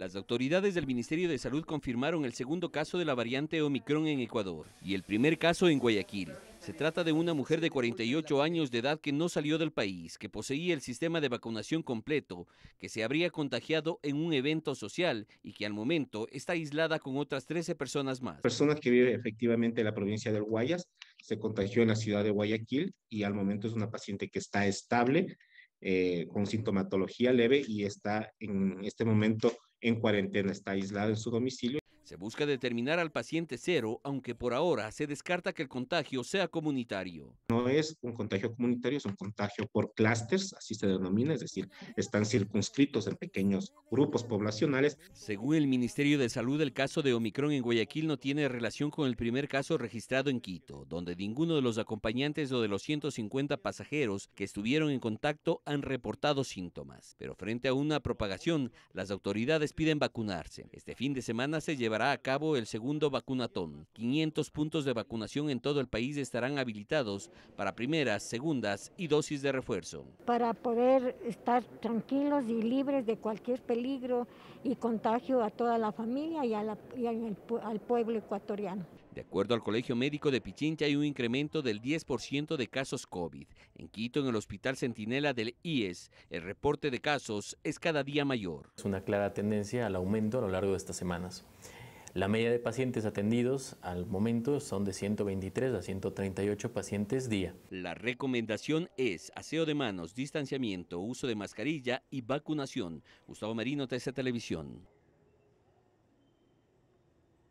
Las autoridades del Ministerio de Salud confirmaron el segundo caso de la variante Omicron en Ecuador y el primer caso en Guayaquil. Se trata de una mujer de 48 años de edad que no salió del país, que poseía el sistema de vacunación completo, que se habría contagiado en un evento social y que al momento está aislada con otras 13 personas más. Personas que vive efectivamente en la provincia del Guayas, se contagió en la ciudad de Guayaquil y al momento es una paciente que está estable, eh, con sintomatología leve y está en este momento en cuarentena, está aislado en su domicilio se busca determinar al paciente cero, aunque por ahora se descarta que el contagio sea comunitario. No es un contagio comunitario, es un contagio por clústeres, así se denomina, es decir, están circunscritos en pequeños grupos poblacionales. Según el Ministerio de Salud, el caso de Omicron en Guayaquil no tiene relación con el primer caso registrado en Quito, donde ninguno de los acompañantes o de los 150 pasajeros que estuvieron en contacto han reportado síntomas. Pero frente a una propagación, las autoridades piden vacunarse. Este fin de semana se llevará a cabo el segundo vacunatón. 500 puntos de vacunación en todo el país estarán habilitados para primeras, segundas y dosis de refuerzo. Para poder estar tranquilos y libres de cualquier peligro y contagio a toda la familia y, al, al pueblo ecuatoriano. De acuerdo al Colegio Médico de Pichincha, hay un incremento del 10% de casos COVID. En Quito, en el Hospital Centinela del IES, el reporte de casos es cada día mayor. Es una clara tendencia al aumento a lo largo de estas semanas. La media de pacientes atendidos al momento son de 123 a 138 pacientes día. La recomendación es aseo de manos, distanciamiento, uso de mascarilla y vacunación. Gustavo Marino, TC Televisión.